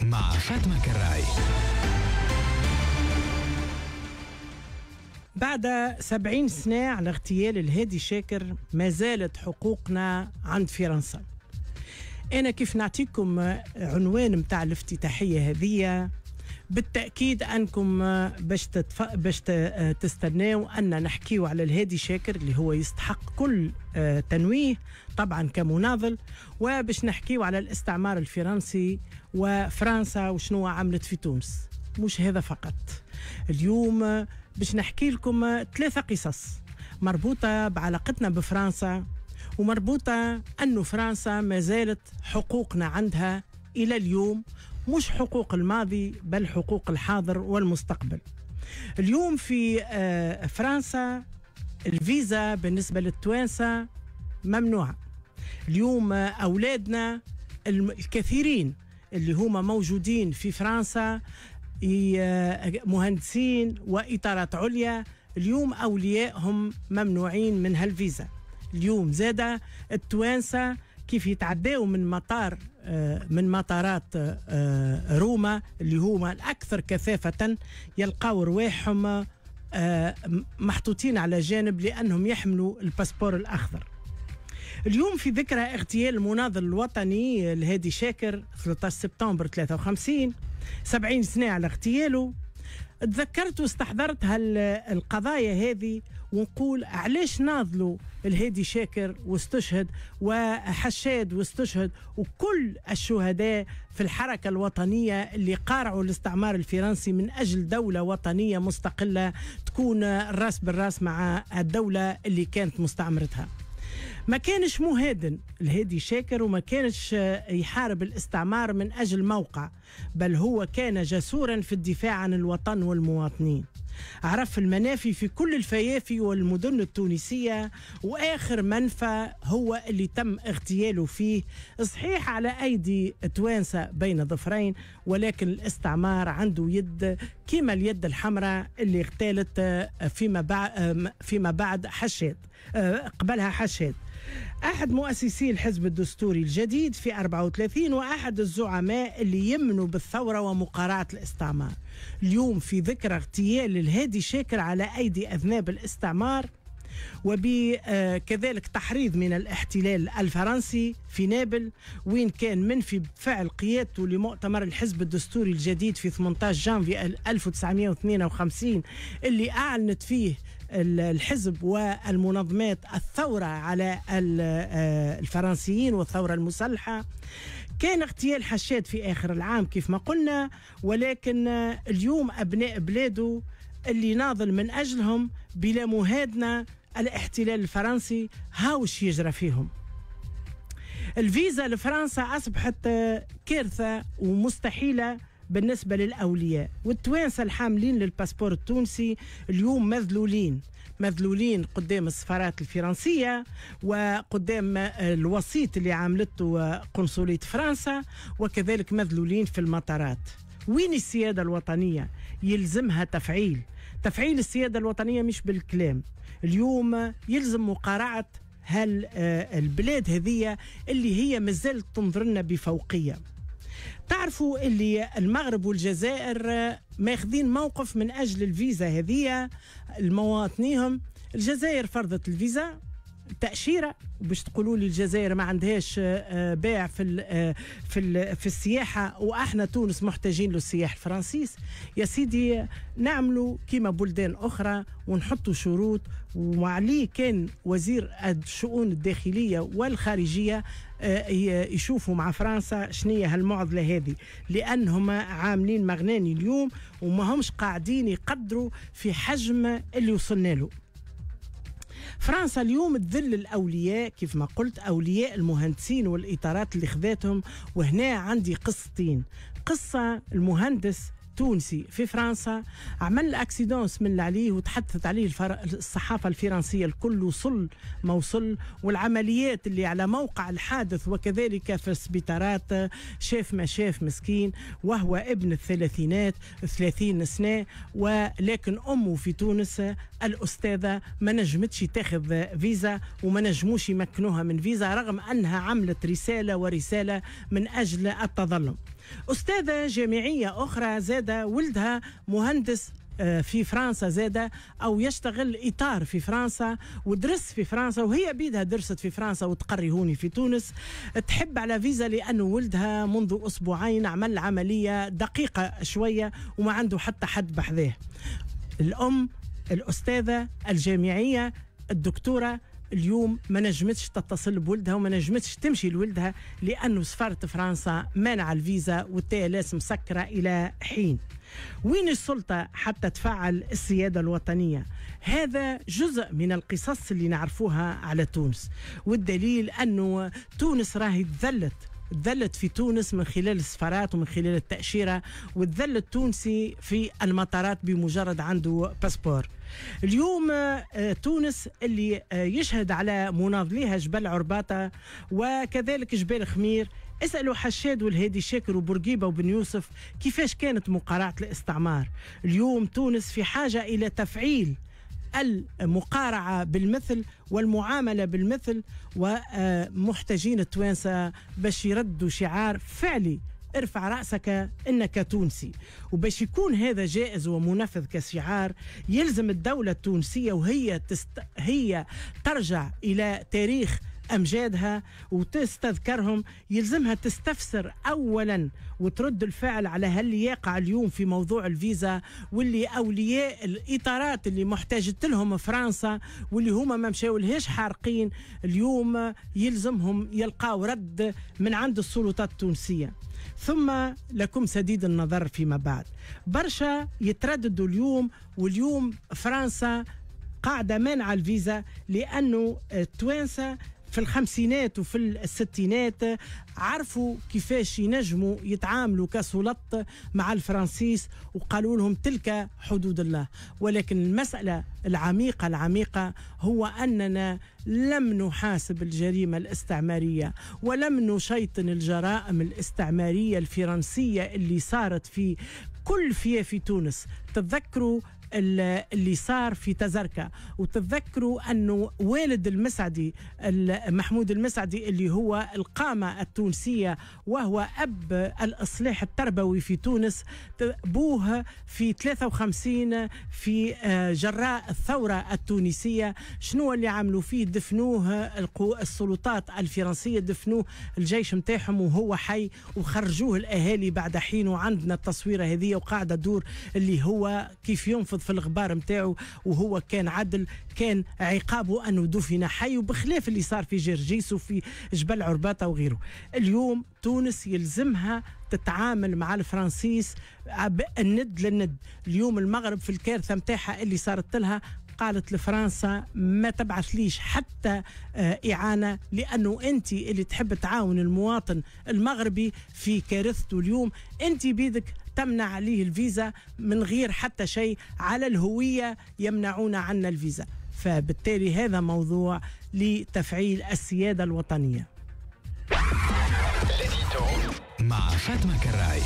مع فاطمة كراي بعد سبعين سنة على اغتيال الهادي شاكر ما زالت حقوقنا عند فرنسا أنا كيف نعطيكم عنوان متاع الافتتاحية هذية بالتاكيد انكم باش تتف... باش تستناو ان نحكيو على الهادي شاكر اللي هو يستحق كل آه، تنويه طبعا كمناضل وباش نحكيو على الاستعمار الفرنسي وفرنسا وشنو عملت في تونس مش هذا فقط اليوم باش نحكي لكم ثلاثة قصص مربوطة بعلاقتنا بفرنسا ومربوطة أن فرنسا ما زالت حقوقنا عندها إلى اليوم مش حقوق الماضي بل حقوق الحاضر والمستقبل اليوم في آه، فرنسا الفيزا بالنسبة للتوانسة ممنوعة اليوم أولادنا الكثيرين اللي هما موجودين في فرنسا مهندسين وإطارات عليا اليوم أوليائهم ممنوعين من هالفيزا اليوم زاد التوانسة كيف يتعداو من مطار آه، من مطارات آه، روما اللي هما الأكثر كثافة يلقاو رواحهم آه، محطوطين على جانب لأنهم يحملوا الباسبور الأخضر اليوم في ذكرى اغتيال المناضل الوطني الهادي شاكر 13 سبتمبر 53 70 سنة على اغتياله تذكرت واستحضرت هالقضايا هذه ونقول علاش ناضلوا الهادي شاكر واستشهد وحشاد واستشهد وكل الشهداء في الحركة الوطنية اللي قارعوا الاستعمار الفرنسي من أجل دولة وطنية مستقلة تكون الراس بالراس مع الدولة اللي كانت مستعمرتها ما كانش مهادن الهادي شاكر وما كانش آه، يحارب الاستعمار من أجل موقع بل هو كان جسورا في الدفاع عن الوطن والمواطنين عرف المنافي في كل الفيافي والمدن التونسية وآخر منفى هو اللي تم اغتياله فيه صحيح على أيدي توانسة بين ظفرين ولكن الاستعمار عنده يد كما اليد الحمراء اللي اغتالت آه، فيما بعد, آه، فيما بعد حشاد قبلها حشاد أحد مؤسسي الحزب الدستوري الجديد في 34 وأحد الزعماء اللي يمنوا بالثورة ومقارعه الاستعمار اليوم في ذكرى اغتيال الهادي شاكر على أيدي أذناب الاستعمار وكذلك آه، تحريض من الاحتلال الفرنسي في نابل وين كان منفي بفعل قيادته لمؤتمر الحزب الدستوري الجديد في 18 جانفي 1952 اللي أعلنت فيه الحزب والمنظمات الثورة على آه، الفرنسيين والثورة المسلحة كان اغتيال حشاد في آخر العام كيف ما قلنا ولكن اليوم أبناء بلاده اللي ناضل من أجلهم بلا مهادنة الاحتلال الفرنسي هاوش يجرى فيهم الفيزا لفرنسا أصبحت كارثة ومستحيلة بالنسبة للأولياء والتوانسة الحاملين للباسبور التونسي اليوم مذلولين مذلولين قدام السفارات الفرنسية وقدام الوسيط اللي عملته قنصلية فرنسا وكذلك مذلولين في المطارات وين السيادة الوطنية يلزمها تفعيل تفعيل السيادة الوطنية مش بالكلام اليوم يلزم مقارعة هالبلاد آه، هذه اللي هي مازالت تنظر لنا بفوقية تعرفوا اللي المغرب والجزائر ماخذين موقف من اجل الفيزا هذه لمواطنيهم الجزائر فرضت الفيزا تاشيره باش تقولوا لي الجزائر ما عندهاش آه، آه، باع في آه، في في السياحه واحنا تونس محتاجين للسياح الفرنسيس يا سيدي نعملوا كيما بلدان اخرى ونحطوا شروط وعليه كان وزير الشؤون الداخليه والخارجيه يشوفوا مع فرنسا شنية هالمعضلة هذه لأنهم عاملين مغناني اليوم وما همش قاعدين يقدروا في حجم اللي وصلنا له فرنسا اليوم تذل الاولياء كيف ما قلت اولياء المهندسين والاطارات اللي خذاتهم وهنا عندي قصتين قصه المهندس تونسي في فرنسا عمل اكسيدونس من عليه وتحدثت عليه الفر... الصحافه الفرنسيه الكل وصل ما وصل والعمليات اللي على موقع الحادث وكذلك في السبيطارات شاف ما شاف مسكين وهو ابن الثلاثينات ثلاثين سنه ولكن امه في تونس الاستاذه ما نجمتش تاخذ فيزا وما نجموش يمكنوها من فيزا رغم انها عملت رساله ورساله من اجل التظلم أستاذة جامعية أخرى زادة ولدها مهندس آه، في فرنسا زادة أو يشتغل إطار في فرنسا ودرس في فرنسا وهي بيدها درست في فرنسا وتقري هوني في تونس تحب على فيزا لأنه ولدها منذ أسبوعين عمل عملية دقيقة شوية وما عنده حتى حد بحذاه الأم الأستاذة الجامعية الدكتورة اليوم ما نجمتش تتصل بولدها وما نجمتش تمشي لولدها لانه سفاره فرنسا مانع الفيزا والتي ال اس مسكره الى حين وين السلطة حتى تفعل السيادة الوطنية هذا جزء من القصص اللي نعرفوها على تونس والدليل أنه تونس راهي تذلت تذلت في تونس من خلال السفارات ومن خلال التأشيرة وتذل التونسي في المطارات بمجرد عنده باسبور اليوم آه، تونس اللي آه، يشهد على مناضليها جبل عرباطة وكذلك جبال خمير اسالوا حشاد والهادي شاكر وبورقيبه وبن يوسف كيفاش كانت مقارعه الاستعمار اليوم تونس في حاجه الى تفعيل المقارعة بالمثل والمعاملة بالمثل ومحتاجين التوانسة باش يردوا شعار فعلي ارفع رأسك إنك تونسي وباش يكون هذا جائز ومنفذ كشعار يلزم الدولة التونسية وهي تست... هي ترجع إلى تاريخ أمجادها وتستذكرهم يلزمها تستفسر أولا وترد الفعل على هل يقع اليوم في موضوع الفيزا واللي أولياء الإطارات اللي محتاجت لهم فرنسا واللي هما ما مشاولهاش حارقين اليوم يلزمهم يلقاو رد من عند السلطات التونسية ثم لكم سديد النظر فيما بعد برشا يترددوا اليوم واليوم فرنسا قاعدة مانعة الفيزا لأنه التوانسة في الخمسينات وفي الستينات عرفوا كيفاش ينجموا يتعاملوا كسلط مع الفرنسيس وقالوا لهم تلك حدود الله ولكن المسألة العميقة العميقة هو أننا لم نحاسب الجريمة الاستعمارية ولم نشيطن الجرائم الاستعمارية الفرنسية اللي صارت في كل فيها في تونس تتذكروا اللي صار في تزركة وتتذكروا أنه والد المسعدي محمود المسعدي اللي هو القامة التونسية وهو أب الإصلاح التربوي في تونس بوه في 53 في آه، جراء الثورة التونسية شنو اللي عملوا فيه دفنوه السلطات الفرنسية دفنوه الجيش نتاعهم وهو حي وخرجوه الأهالي بعد حين وعندنا التصويرة هذه وقاعدة دور اللي هو كيف ينفض في الغبار نتاعو وهو كان عدل كان عقابه انه دفن حي وبخلاف اللي صار في جرجيس وفي جبل عرباطه وغيره اليوم تونس يلزمها تتعامل مع الفرنسيس الند للند اليوم المغرب في الكارثه نتاعها اللي صارت لها قالت لفرنسا ما تبعث ليش حتى آه، إعانة لأنه أنت اللي تحب تعاون المواطن المغربي في كارثته اليوم أنت بيدك تمنع عليه الفيزا من غير حتى شيء على الهوية يمنعون عنا الفيزا فبالتالي هذا موضوع لتفعيل السيادة الوطنية مع فاطمة كراي